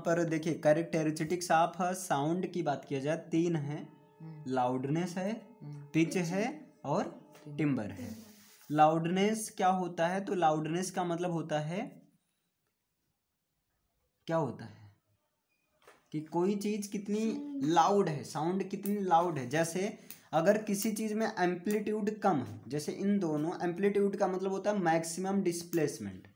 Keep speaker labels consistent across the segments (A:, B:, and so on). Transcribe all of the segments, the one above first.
A: यहाँ पर देखिए करेक्टेरिस्टिक्स आप साउंड हाँ, की बात किया जाए तीन हम्म। है लाउडनेस हम्म। है पिच है और टिम्बर है लाउडनेस क्या होता है तो लाउडनेस का मतलब होता है क्या होता है कि कोई चीज़ कितनी लाउड है साउंड कितनी लाउड है जैसे अगर किसी चीज़ में एम्पलीट्यूड कम है जैसे इन दोनों एम्पलीट्यूड का मतलब होता है मैक्सिमम डिस्प्लेसमेंट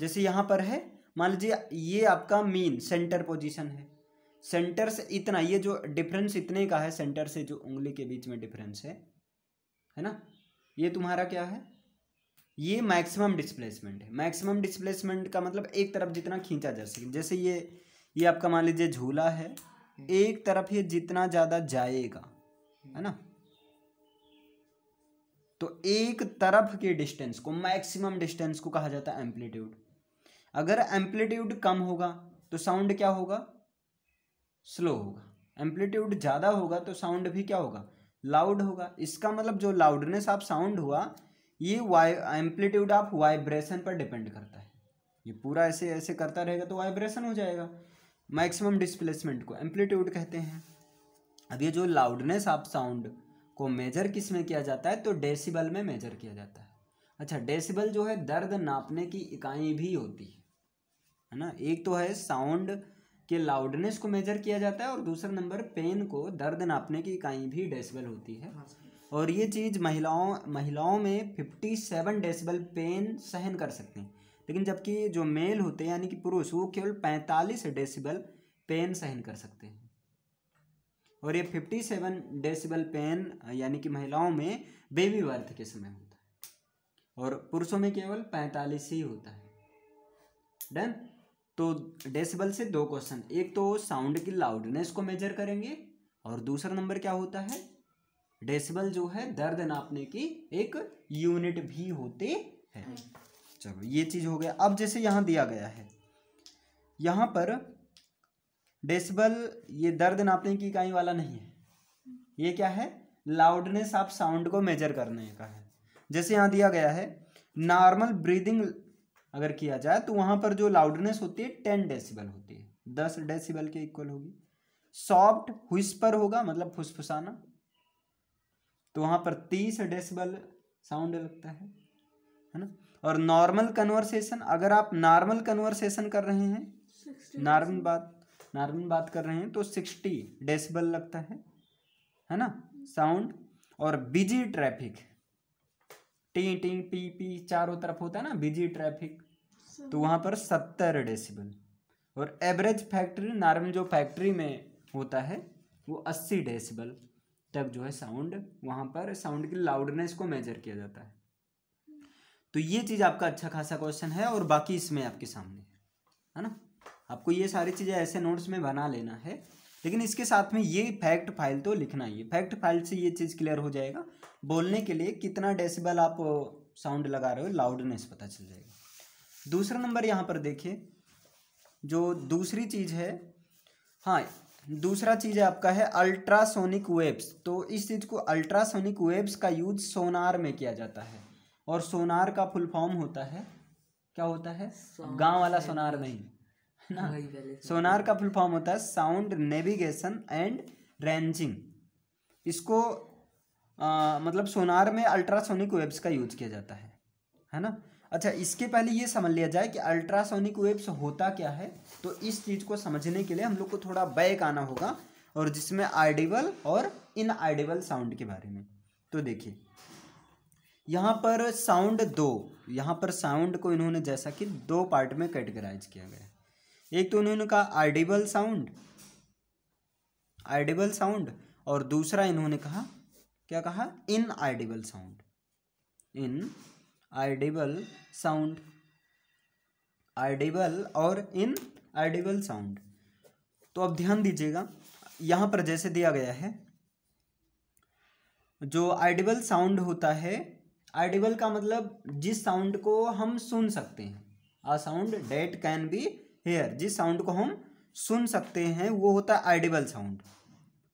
A: जैसे यहां पर है मान लीजिए ये आपका मीन सेंटर पोजीशन है सेंटर से इतना ये जो डिफरेंस इतने का है सेंटर से जो उंगली के बीच में डिफरेंस है है ना ये तुम्हारा क्या है ये मैक्सिमम डिस्प्लेसमेंट है मैक्सिमम डिस्प्लेसमेंट का मतलब एक तरफ जितना खींचा जा सके जैसे ये ये आपका मान लीजिए झूला है एक तरफ ये जितना ज़्यादा जाएगा है ना तो एक तरफ के डिस्टेंस को मैक्सिमम डिस्टेंस को कहा जाता है एम्पलीट्यूड अगर एम्पलीट्यूड कम होगा तो साउंड क्या होगा स्लो होगा एम्पलीट्यूड ज़्यादा होगा तो साउंड भी क्या होगा लाउड होगा इसका मतलब जो लाउडनेस आप साउंड हुआ ये वाई एम्पलीट्यूड आप वाइब्रेशन पर डिपेंड करता है ये पूरा ऐसे ऐसे करता रहेगा तो वाइब्रेशन हो जाएगा मैक्सिमम डिस्प्लेसमेंट को एम्पलीट्यूड कहते हैं अब ये जो लाउडनेस ऑफ साउंड को मेजर किस में किया जाता है तो डेसिबल में मेजर किया जाता है अच्छा डेसिबल जो है दर्द नापने की इकाई भी होती है है ना एक तो है साउंड के लाउडनेस को मेजर किया जाता है और दूसरा नंबर पेन को दर्द नापने की इकाई भी डेसिबल होती है हाँ। और ये चीज़ महिलाओं महिलाओं में फिफ्टी सेवन डेसिबल पेन सहन कर सकते हैं लेकिन जबकि जो मेल होते हैं यानी कि पुरुष वो केवल पैंतालीस डेसिबल पेन सहन कर सकते हैं और ये फिफ्टी सेवन डेसिबल पेन यानी कि महिलाओं में बेबी बर्थ के समय होता है और पुरुषों में केवल पैंतालीस ही होता है डन तो डेसिबल से दो क्वेश्चन एक तो साउंड की लाउडनेस को मेजर करेंगे और दूसरा नंबर क्या होता है डेसिबल जो है दर्द नापने की एक यूनिट भी होते हैं हम्म। चलो ये चीज़ हो गया अब जैसे यहां दिया गया है यहां पर डेसिबल ये दर्द नापने की इकाई वाला नहीं है हम्म। ये क्या है लाउडनेस आप साउंड को मेजर करने का है जैसे यहां दिया गया है नॉर्मल ब्रीदिंग अगर किया जाए तो वहां पर जो लाउडनेस होती है टेन डेसिबल होती है दस डेसिबल के इक्वल होगी सॉफ्ट हुस्पर होगा मतलब फुसफुसाना तो वहाँ पर तीस डेसिबल साउंड लगता है है ना और नॉर्मल कन्वर्सेशन अगर आप नॉर्मल कन्वर्सेशन कर रहे हैं नॉर्मल बात नॉर्मल बात कर रहे हैं तो सिक्सटी डेसिबल लगता है है ना साउंड हम्म। और बिजी ट्रैफिक टी टी पी पी चारों तरफ होता है ना बिजी ट्रैफिक तो वहाँ पर सत्तर डेसिबल और एवरेज फैक्ट्री नॉर्मल जो फैक्ट्री में होता है वो अस्सी डेसिबल तक जो है साउंड वहाँ पर साउंड की लाउडनेस को मेजर किया जाता है तो ये चीज़ आपका अच्छा खासा क्वेश्चन है और बाकी इसमें आपके सामने है ना आपको ये सारी चीज़ें ऐसे नोट्स में बना लेना है लेकिन इसके साथ में ये फैक्ट फाइल तो लिखना ही है फैक्ट फाइल से ये चीज़ क्लियर हो जाएगा बोलने के लिए कितना डेसिबल आप साउंड लगा रहे हो लाउडनेस पता चल जाएगा दूसरा नंबर यहाँ पर देखिए जो दूसरी चीज़ है हाँ दूसरा चीज़ है आपका है अल्ट्रासोनिक वेब्स तो इस चीज़ को अल्ट्रासोनिक वेब्स का यूज सोनार में किया जाता है और सोनार का फुल फॉर्म होता है क्या होता है गांव वाला सोनार नहीं सोनार का फुल फॉर्म होता है साउंड नेविगेशन एंड रेंजिंग इसको आ, मतलब सोनार में अल्ट्रासोनिक वेब्स का यूज किया जाता है है ना अच्छा इसके पहले ये समझ लिया जाए कि अल्ट्रासोनिक वेब्स होता क्या है तो इस चीज़ को समझने के लिए हम लोग को थोड़ा बैक आना होगा और जिसमें आइडिबल और इन आइडिबल साउंड के बारे में तो देखिए यहाँ पर साउंड दो यहाँ पर साउंड को इन्होंने जैसा कि दो पार्ट में कैटेगराइज किया गया एक तो उन्होंने कहा आइडिबल साउंड आइडिबल साउंड और दूसरा इन्होंने कहा क्या कहा इन audible sound in audible sound आइडिबल और इन आइडिबल साउंड तो अब ध्यान दीजिएगा यहां पर जैसे दिया गया है जो आइडिबल साउंड होता है आइडिबल का मतलब जिस साउंड को हम सुन सकते हैं a sound that can be hear जिस साउंड को हम सुन सकते हैं वो होता है आइडिबल साउंड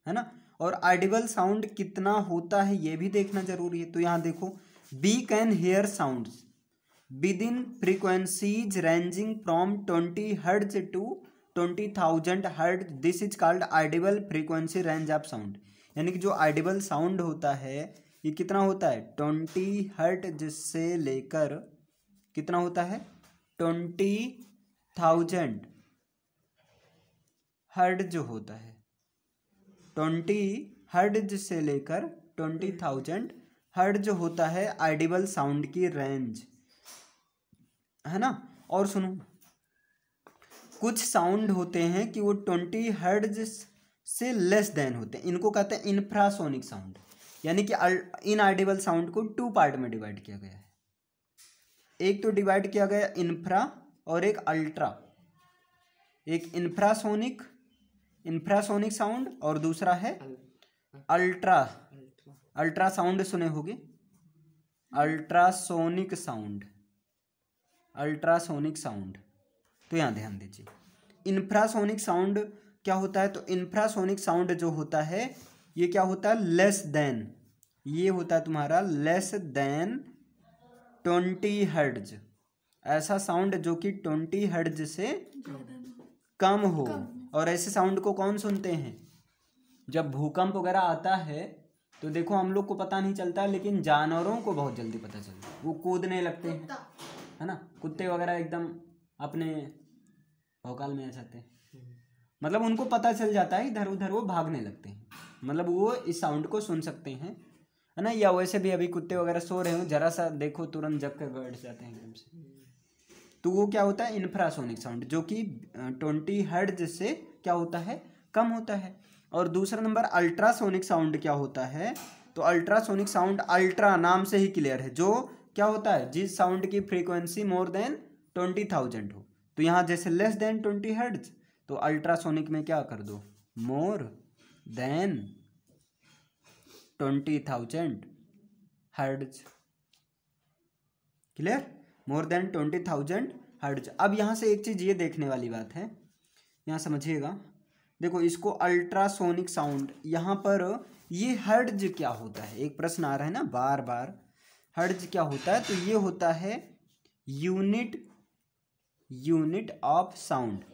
A: है ना और आइडिबल साउंड कितना होता है ये भी देखना जरूरी है तो यहाँ देखो we can hear sound within frequencies ranging from twenty hertz to twenty thousand hertz this is called audible frequency range of sound यानी कि जो आइडिबल साउंड होता है ये कितना होता है ट्वेंटी हर्ट से लेकर कितना होता है ट्वेंटी थाउजेंड हर्ड जो होता है ट्वेंटी हर्ड से लेकर ट्वेंटी थाउजेंड हर्ड जो होता है आइडिबल साउंड की रेंज है ना और सुनो कुछ साउंड होते हैं कि वो ट्वेंटी हर्ड से लेस देन होते हैं इनको कहते हैं इन्फ्रासोनिक साउंड यानी कि इन आइडिबल साउंड को टू पार्ट में डिवाइड किया गया है एक तो डिवाइड किया गया इन्फ्रा और एक अल्ट्रा एक इंफ्रासोनिक इंफ्रासोनिक साउंड और दूसरा है अल्ट्रा अल्ट्रा साउंड सुने होंगे अल्ट्रासोनिक साउंड अल्ट्रासोनिक साउंड तो यहाँ ध्यान दीजिए इंफ्रासोनिक साउंड क्या होता है तो इंफ्रासोनिक साउंड जो होता है ये क्या होता है लेस देन ये होता है तुम्हारा लेस देन ट्वेंटी हर्ट्ज ऐसा साउंड जो कि ट्वेंटी हर्ज से कम हो और ऐसे साउंड को कौन सुनते हैं जब भूकंप वगैरह आता है तो देखो हम लोग को पता नहीं चलता लेकिन जानवरों को बहुत जल्दी पता चलता है वो कूदने लगते हैं है ना कुत्ते वगैरह एकदम अपने भौकाल में आ जाते हैं मतलब उनको पता चल जाता है इधर उधर वो भागने लगते हैं मतलब वो इस साउंड को सुन सकते हैं है ना या वैसे भी अभी कुत्ते वगैरह सो रहे हो जरा सा देखो तुरंत जग कर बैठ जाते हैं एकदम से तो वो क्या होता है इन्फ्रासोनिक साउंड जो कि ट्वेंटी हर्ड से क्या होता है कम होता है और दूसरा नंबर अल्ट्रासोनिक साउंड क्या होता है तो अल्ट्रासोनिक साउंड अल्ट्रा नाम से ही क्लियर है जो क्या होता है जिस साउंड की frequency more than twenty thousand हो तो यहाँ जैसे लेस देन ट्वेंटी हर्ट्ज तो अल्ट्रासोनिक में क्या कर दो more than twenty thousand hertz clear more than twenty thousand hertz अब यहाँ से एक चीज़ ये देखने वाली बात है यहाँ समझिएगा देखो इसको अल्ट्रासोनिक साउंड यहाँ पर ये हर्ज क्या होता है एक प्रश्न आ रहा है ना बार बार हर्ज क्या होता है तो ये होता है यूनिट यूनिट ऑफ साउंड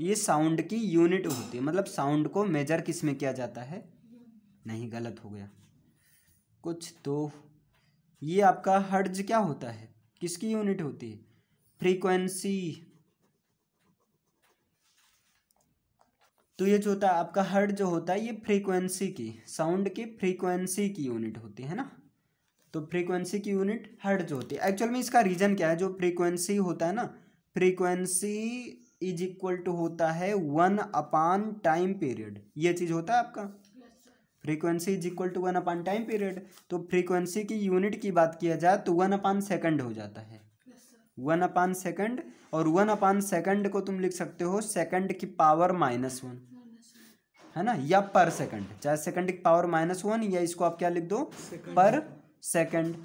A: ये साउंड की यूनिट होती है मतलब साउंड को मेजर किस में किया जाता है नहीं गलत हो गया कुछ तो ये आपका हर्ज क्या होता है किसकी यूनिट होती है फ्रीक्वेंसी तो ये जो होता है आपका हर्ड जो होता है ये फ्रीक्वेंसी की साउंड की फ्रीक्वेंसी की यूनिट होती है ना तो फ्रीक्वेंसी की यूनिट हर्ड जो होती है एक्चुअल में इसका रीजन क्या है जो फ्रीक्वेंसी होता है ना फ्रीक्वेंसी इज इक्वल टू होता है वन अपान टाइम पीरियड ये चीज़ होता है आपका frequency is equal to one upon time period तो फ्रीक्वेंसी की यूनिट की बात किया जाए तो वन अपान सेकंड हो जाता है वन अपान सेकंड और वन अपान सेकंड को तुम लिख सकते हो सेकंड की पावर माइनस वन है ना या पर सेकंड चाहे सेकंड की पावर माइनस वन या इसको आप क्या लिख दो पर सेकंड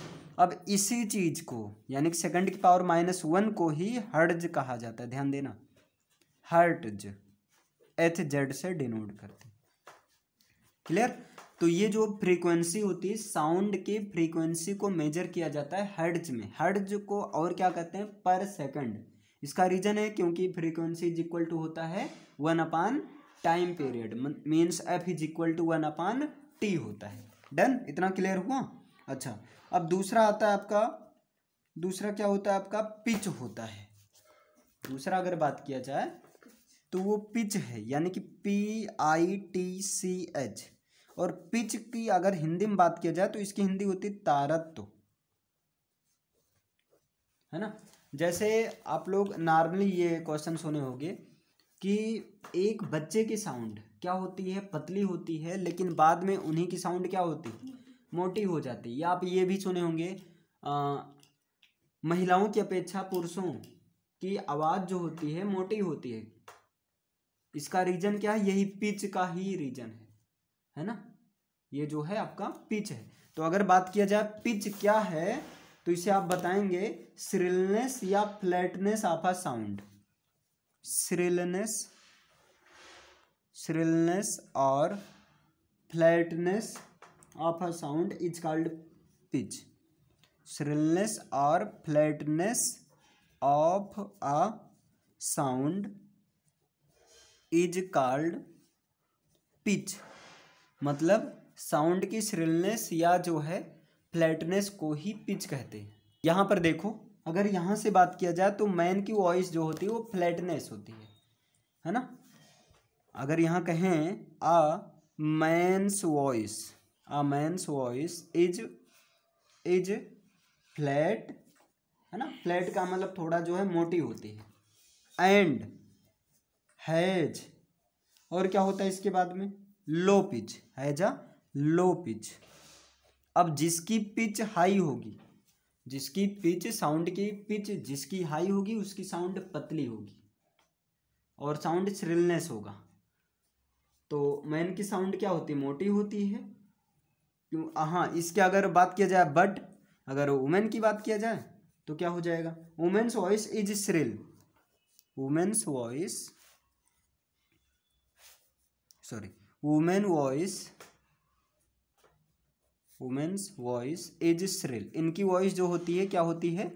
A: अब इसी चीज को यानी कि सेकंड की पावर माइनस वन को ही हर्ज कहा जाता है ध्यान देना हर्ट एथ जेड से डिनोट करते क्लियर तो ये जो फ्रीक्वेंसी होती है साउंड की फ्रीक्वेंसी को मेजर किया जाता है हर्ज में हर्ज को और क्या कहते हैं पर सेकंड इसका रीजन है क्योंकि फ्रीक्वेंसी इज इक्वल टू होता है one upon time period means F is equal to one upon T होता है डन इतना क्लियर हुआ अच्छा अब दूसरा आता है आपका दूसरा क्या होता है आपका पिच होता है दूसरा अगर बात किया जाए तो वो पिच है यानी कि P I T C H और पिच की अगर हिंदी में बात किया जाए तो इसकी हिंदी होती तारत्व है ना जैसे आप लोग नॉर्मली ये क्वेश्चन सुने होंगे कि एक बच्चे की साउंड क्या होती है पतली होती है लेकिन बाद में उन्हीं की साउंड क्या होती है मोटी हो जाती है आप ये भी सुने होंगे महिलाओं की अपेक्षा पुरुषों की आवाज़ जो होती है मोटी होती है इसका रीज़न क्या है यही पिच का ही रीज़न है है ना ये जो है आपका पिच है तो अगर बात किया जाए पिच क्या है तो इसे आप बताएंगे स्रिलनेस या flatness of a sound shrillness shrillness और flatness of a sound is called pitch shrillness और flatness of a sound is called pitch मतलब साउंड की श्रिलनेस या जो है फ्लैटनेस को ही पिच कहते हैं यहाँ पर देखो अगर यहाँ से बात किया जाए तो मैन की वॉइस जो होती है वो फ्लैटनेस होती है है ना अगर यहाँ कहें a man's voice a man's voice is is flat है ना फ्लैट का मतलब थोड़ा जो है मोटी होती है एंड हैज और क्या होता है इसके बाद में लो पिच है जा लो पिच अब जिसकी पिच हाई होगी जिसकी पिच साउंड की पिच जिसकी हाई होगी उसकी साउंड पतली होगी और साउंड श्रिलनेस होगा तो मैन की साउंड क्या होती है मोटी होती है क्यों हाँ इसके अगर बात किया जाए बट अगर वुमेन की बात किया जाए तो क्या हो जाएगा women's voice is shrill women's voice sorry women voice women's voice is shrill इनकी वॉइस जो होती है क्या होती है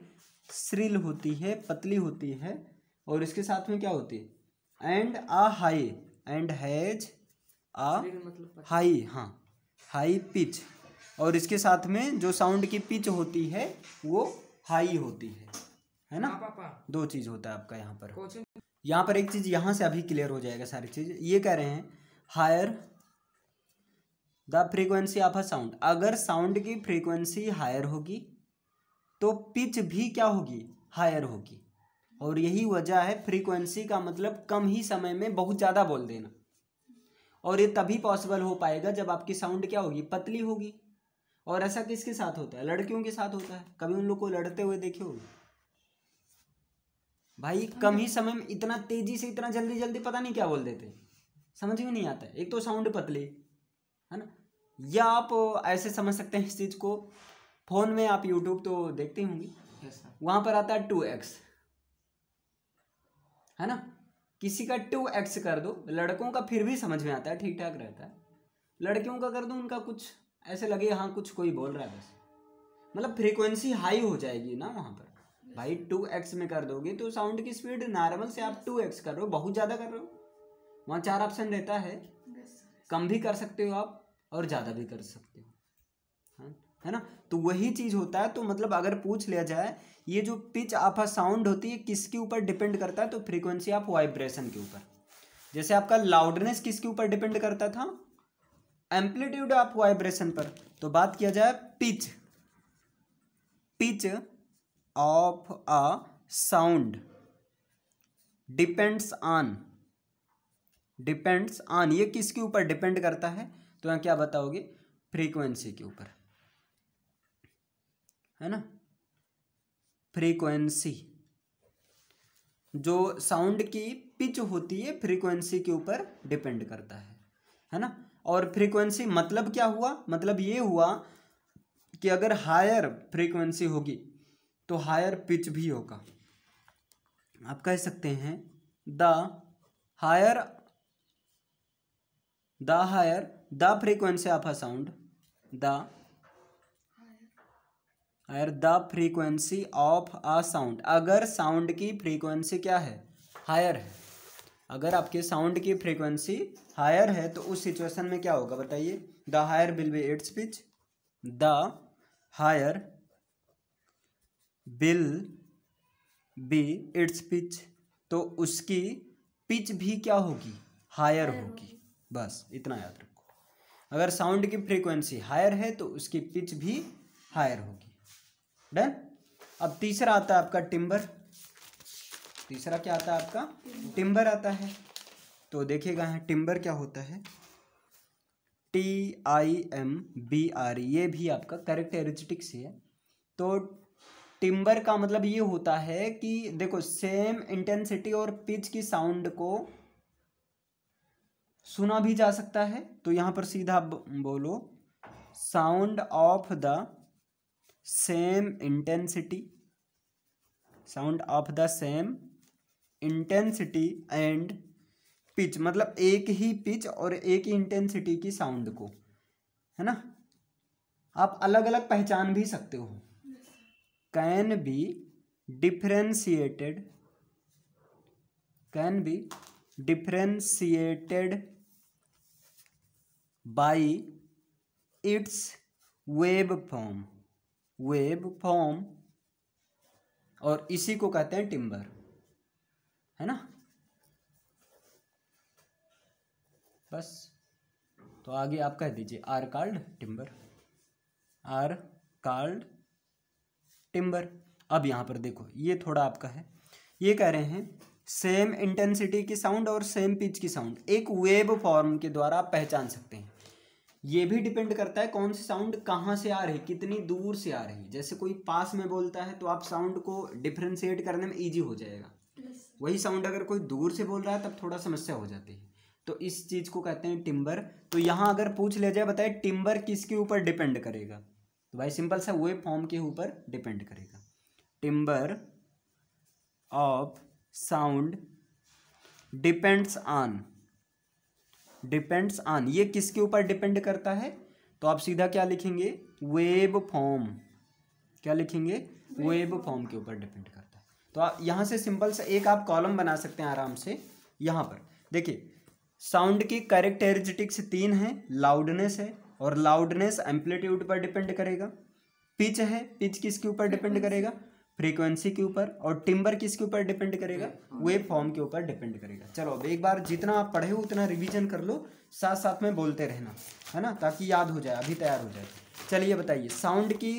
A: श्रिल होती है पतली होती है और इसके साथ में क्या होती है and a high and has a high हाँ हाई पिच और इसके साथ में जो साउंड की पिच होती है वो हाई होती है है ना हाँ, पापा दो चीज़ होता है आपका यहाँ पर यहाँ पर एक चीज़ यहाँ से अभी क्लियर हो जाएगा सारी चीज़ ये कह रहे हैं higher the frequency of a sound अगर साउंड की फ्रीक्वेंसी हायर होगी तो पिच भी क्या होगी हायर होगी और यही वजह है फ्रीक्वेंसी का मतलब कम ही समय में बहुत ज़्यादा बोल देना और ये तभी पॉसिबल हो पाएगा जब आपकी साउंड क्या होगी पतली होगी और ऐसा किसके साथ होता है लड़कियों के साथ होता है कभी उन लोग को लड़ते हुए देखे हो भाई कम ही समय में इतना तेजी से इतना जल्दी जल्दी पता नहीं क्या बोल देते समझ में नहीं आता एक तो साउंड पतली है ना या आप ऐसे समझ सकते हैं इस चीज़ को फ़ोन में आप यूट्यूब तो देखते होंगे वहाँ पर आता है टू एक्स है ना किसी का टू एक्स कर दो लड़कों का फिर भी समझ में आता है ठीक ठाक रहता है लड़कियों का कर दो उनका कुछ ऐसे लगे हाँ कुछ कोई बोल रहा है बस मतलब फ्रीक्वेंसी हाई हो जाएगी ना वहाँ पर भाई टू एक्स में कर दोगे तो साउंड की स्पीड नॉर्मल से आप टू एक्स कर रहे हो बहुत ज़्यादा कर रहे हो वहाँ चार ऑप्शन रहता है कम भी कर सकते हो आप और ज़्यादा भी कर सकते हो हाँ, है ना तो वही चीज़ होता है तो मतलब अगर पूछ लिया जाए ये जो पिच आप साउंड होती है किसके ऊपर डिपेंड करता है तो फ्रीक्वेंसी आप वाइब्रेशन के ऊपर जैसे आपका लाउडनेस किसके ऊपर डिपेंड करता था एम्पलीट्यूड ऑफ वाइब्रेशन पर तो बात किया जाए pitch pitch of a sound depends on depends on ये किसके ऊपर डिपेंड करता है तो यहाँ क्या बताओगे फ्रीक्वेंसी के ऊपर है ना फ्रीक्वेंसी जो साउंड की पिच होती है फ्रीक्वेंसी के ऊपर डिपेंड करता है है ना और फ्रीक्वेंसी मतलब क्या हुआ मतलब ये हुआ कि अगर हायर फ्रीक्वेंसी होगी तो हायर पिच भी होगा आप कह सकते हैं the higher the higher the frequency of a sound the higher the frequency of a sound अगर साउंड की फ्रीक्वेंसी क्या है हायर है अगर आपके साउंड की फ्रीक्वेंसी हायर है तो उस सिचुएशन में क्या होगा बताइए the higher will be its pitch the higher will be its pitch तो उसकी पिच भी क्या होगी हायर होगी बस इतना याद रखो अगर साउंड की फ्रीक्वेंसी हायर है तो उसकी पिच भी हायर होगी डन अब तीसरा आता है आपका टिम्बर तीसरा क्या आता है आपका टिम्बर आता है तो देखिएगा यहाँ टिम्बर क्या होता है T I M B R ये भी आपका करेक्ट एरिजिटिक्स है तो टिम्बर का मतलब ये होता है कि देखो सेम इंटेंसिटी और पिच की साउंड को सुना भी जा सकता है तो यहाँ पर सीधा बोलो sound of the same intensity sound of the same intensity and pitch मतलब एक ही पिच और एक ही इंटेंसिटी की साउंड को है ना आप अलग अलग पहचान भी सकते हो can be differentiated can be differentiated by its wave form wave form और इसी को कहते हैं टिम्बर है ना बस तो आगे आप कह दीजिए are called timbre are called timbre अब यहां पर देखो ये थोड़ा आपका है ये कह रहे हैं सेम इंटेंसिटी की साउंड और सेम पिच की साउंड एक वेव फॉर्म के द्वारा आप पहचान सकते हैं ये भी डिपेंड करता है कौन सी साउंड कहाँ से आ रही कितनी दूर से आ रही जैसे कोई पास में बोलता है तो आप साउंड को डिफ्रेंशिएट करने में ईजी हो जाएगा वही साउंड अगर कोई दूर से बोल रहा है तब थोड़ा समस्या हो जाती है तो इस चीज़ को कहते हैं टिम्बर तो यहाँ अगर पूछ लिया जाए बताए टिम्बर किसके ऊपर डिपेंड करेगा तो भाई सिंपल सा वे फॉर्म के ऊपर डिपेंड करेगा timbre of sound depends on depends on ये किसके ऊपर डिपेंड करता है तो आप सीधा क्या लिखेंगे वेब फॉर्म क्या लिखेंगे वेब फॉर्म के ऊपर डिपेंड करता है तो आप यहाँ से सिंपल सा एक आप कॉलम बना सकते हैं आराम से यहाँ पर देखिए साउंड की करेक्टरिस्टिक्स तीन है लाउडनेस है और लाउडनेस एम्पलीट्यूड पर डिपेंड करेगा पिच है पिच किसके ऊपर डिपेंड करेगा फ्रीक्वेंसी के ऊपर और टिम्बर किसके ऊपर डिपेंड करेगा हाँ। वे फॉर्म के ऊपर डिपेंड करेगा चलो अब एक बार जितना आप पढ़े हो उतना रिवीजन कर लो साथ साथ में बोलते रहना है ना ताकि याद हो जाए अभी तैयार हो जाए चलिए बताइए साउंड की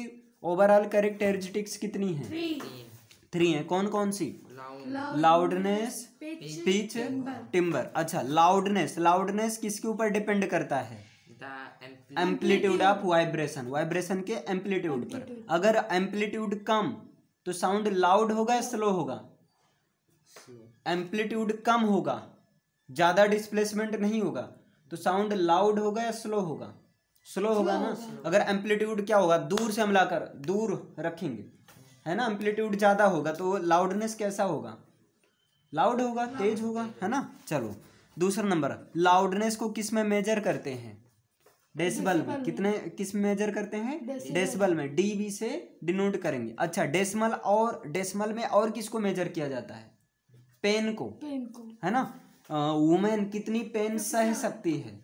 A: ओवरऑल करेक्टरिस्टिक्स कितनी है थ्री है कौन कौन सी लाउडनेस पिच टिम्बर अच्छा लाउडनेस लाउडनेस किसके ऊपर डिपेंड करता है एम्पलीट्यूड ऑफ वाइब्रेशन वाइब्रेशन के एम्पलीट्यूड पर अगर एम्पलीट्यूड कम तो साउंड लाउड होगा या स्लो होगा एम्पलीट्यूड कम होगा ज़्यादा डिस्प्लेसमेंट नहीं होगा तो साउंड लाउड होगा या स्लो होगा स्लो होगा ना अगर एम्पलीट्यूड क्या होगा दूर से हमला कर दूर रखेंगे है ना एम्पलीट्यूड ज़्यादा होगा तो लाउडनेस कैसा होगा लाउड होगा तेज होगा है ना चलो दूसरा नंबर लाउडनेस को किस में मेजर करते हैं डेसिबल में कितने किस मेजर करते हैं डेसिबल में डी बी से डिनोट करेंगे अच्छा डेसिमल और डेसिमल में और किसको मेजर किया जाता है पेन को पेन को है ना वुमेन कितनी पेन सह सकती है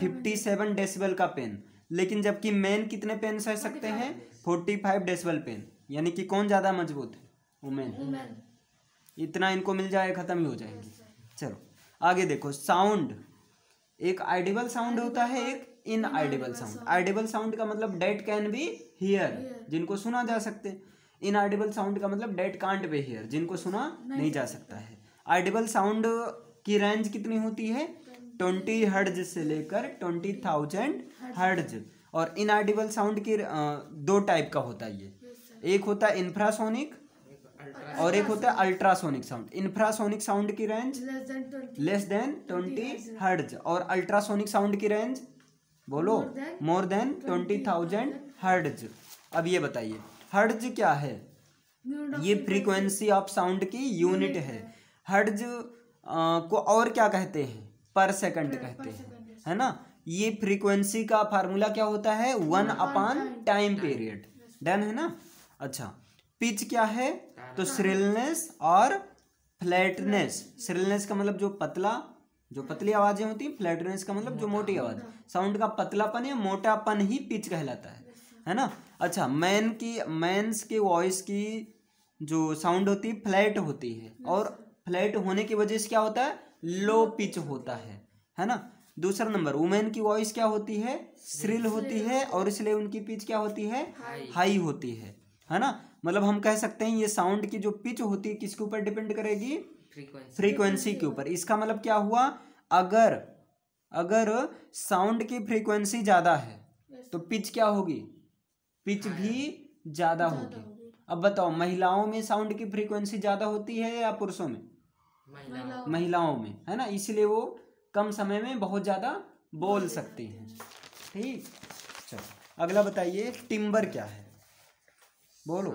A: फिफ्टी सेवन डेसिबल का पेन लेकिन जबकि मेन कितने पेन सह सकते हैं फोर्टी फाइव डेसिबल पेन यानी कि कौन ज़्यादा मजबूत है वुमेन इतना इनको मिल जाए ख़त्म ही हो जाएंगे चलो आगे देखो साउंड एक आइडिबल साउंड होता है एक इन आइडेबल साउंड आइडेबल साउंड का मतलब डेट कैन बी हियर जिनको सुना जा सकते इन आइडेबल साउंड का मतलब डेट कांट बी हियर जिनको सुना नहीं नहीं जा सकता है आइडेबल साउंड की रेंज कितनी होती है ट्वेंटी हर्ज से लेकर ट्वेंटी थाउजेंड हर्ज और इन आइडेबल साउंड की दो टाइप का होता है ये एक होता है इंफ्रासोनिक और एक होता है अल्ट्रासोनिक साउंड इंफ्रासोनिक साउंड की range less than twenty hertz और अल्ट्रासोनिक साउंड की रेंज बोलो more than twenty thousand hertz अब ये बताइए हर्ड्ज क्या है ये फ्रीक्वेंसी ऑफ साउंड की यूनिट है हर्ड्ज को और क्या कहते हैं पर सेकंड कहते हैं है ना ये फ्रीक्वेंसी का फार्मूला क्या होता है one upon time period done है ना अच्छा पिच क्या है तो श्रिलनेस और फ्लैटनेस श्रिलनेस का मतलब जो पतला जो पतली आवाजें होती हैं फ्लैटनेस का मतलब जो मोटी आवाज साउंड हाँ। का पतलापन या मोटापन ही पिच कहलाता है है ना अच्छा मैन की मैंस वॉइस की जो साउंड होती है फ्लैट होती है और फ्लैट होने की वजह से क्या होता है लो पिच होता है है ना दूसरा नंबर वुमेन की वॉइस क्या होती है स्रिल होती है और इसलिए उनकी पिच क्या होती है हाई होती है है ना मतलब हम कह सकते हैं ये साउंड की जो पिच होती है किसके ऊपर डिपेंड करेगी फ्रीक्वेंसी के ऊपर इसका मतलब क्या हुआ अगर अगर साउंड की फ्रीक्वेंसी ज़्यादा है तो पिच क्या होगी पिच हाँ, भी हाँ। ज़्यादा होगी अब बताओ महिलाओं में साउंड की फ्रीक्वेंसी ज़्यादा होती है या पुरुषों में महिलाओं में है ना इसलिए वो कम समय में बहुत ज़्यादा बोल सकती हैं ठीक चलो अगला बताइए टिम्बर क्या है बोलो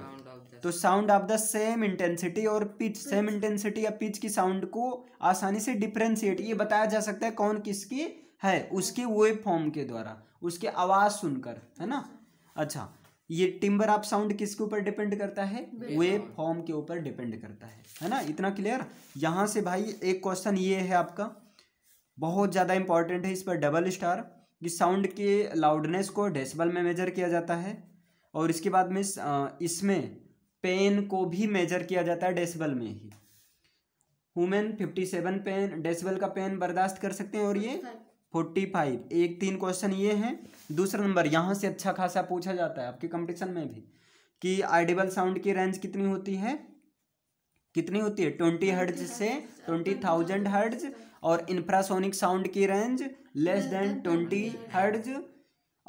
A: तो sound of the same intensity और पिच सेम इंटेंसिटी या पिच की साउंड को आसानी से डिफ्रेंशिएट ये बताया जा सकता है कौन किसकी है उसके वेव फॉर्म के द्वारा उसके आवाज़ सुनकर है ना अच्छा ये टिम्बर ऑफ साउंड किसके ऊपर डिपेंड करता है वे फॉर्म के ऊपर डिपेंड करता है है ना इतना क्लियर यहाँ से भाई एक क्वेश्चन ये है आपका बहुत ज़्यादा इंपॉर्टेंट है इस पर डबल स्टार कि साउंड के लाउडनेस को डेसिबल में मेजर किया जाता है और इसके बाद में इसमें पेन को भी मेजर किया जाता है डेसिबल में ही human fifty seven pain decibel का पेन बर्दाश्त कर सकते हैं और ये फोर्टी फाइव एक तीन क्वेश्चन ये हैं दूसरा नंबर यहाँ से अच्छा खासा पूछा जाता है आपके कंपटीशन में भी कि आइडिबल साउंड की रेंज कितनी होती है कितनी होती है ट्वेंटी हर्ज से ट्वेंटी थाउजेंड हर्ज और इंफ्रासोनिक साउंड की range less than twenty hertz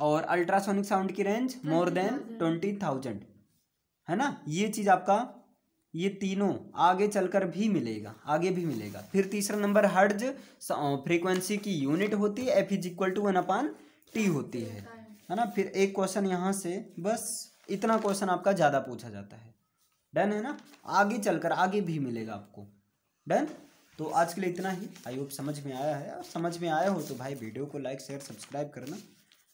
A: और अल्ट्रासोनिक साउंड की range more than twenty thousand है ना ये चीज़ आपका ये तीनों आगे चलकर भी मिलेगा आगे भी मिलेगा फिर तीसरा नंबर हर्ज फ्रीक्वेंसी की यूनिट होती है F is equal to one upon T होती है है ना फिर एक क्वेश्चन यहाँ से बस इतना क्वेश्चन आपका ज़्यादा पूछा जाता है डन है ना आगे चलकर आगे भी मिलेगा आपको डन तो आज के लिए इतना ही आई होप समझ में आया है और समझ में आया हो तो भाई वीडियो को लाइक शेयर सब्सक्राइब करना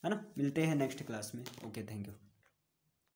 A: है ना मिलते हैं नेक्स्ट क्लास में ओके थैंक यू